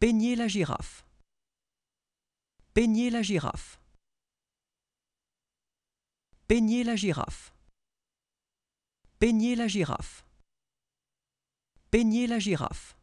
Peigner la girafe. Peignez la girafe. Peignez la girafe. Peignez la girafe. Peignez la girafe.